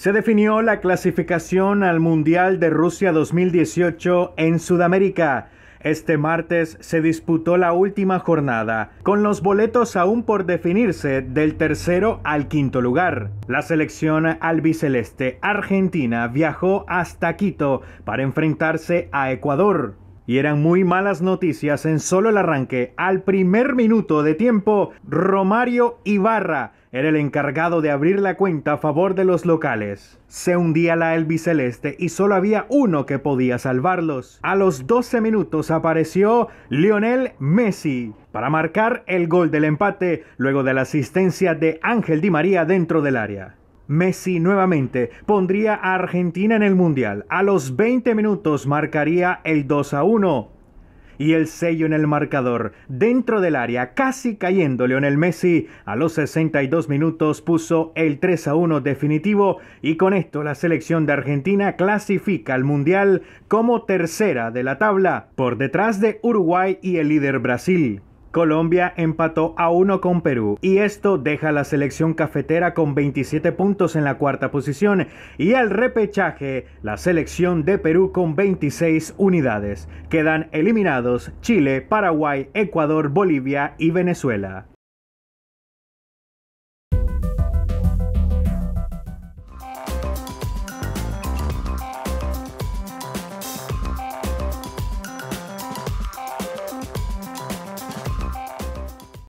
Se definió la clasificación al Mundial de Rusia 2018 en Sudamérica. Este martes se disputó la última jornada, con los boletos aún por definirse del tercero al quinto lugar. La selección albiceleste argentina viajó hasta Quito para enfrentarse a Ecuador. Y eran muy malas noticias en solo el arranque. Al primer minuto de tiempo, Romario Ibarra era el encargado de abrir la cuenta a favor de los locales. Se hundía la albiceleste y solo había uno que podía salvarlos. A los 12 minutos apareció Lionel Messi para marcar el gol del empate luego de la asistencia de Ángel Di María dentro del área. Messi nuevamente pondría a Argentina en el Mundial. A los 20 minutos marcaría el 2 a 1 y el sello en el marcador. Dentro del área, casi cayendo el Messi, a los 62 minutos puso el 3 a 1 definitivo y con esto la selección de Argentina clasifica al Mundial como tercera de la tabla, por detrás de Uruguay y el líder Brasil. Colombia empató a uno con Perú y esto deja a la selección cafetera con 27 puntos en la cuarta posición y al repechaje la selección de Perú con 26 unidades. Quedan eliminados Chile, Paraguay, Ecuador, Bolivia y Venezuela.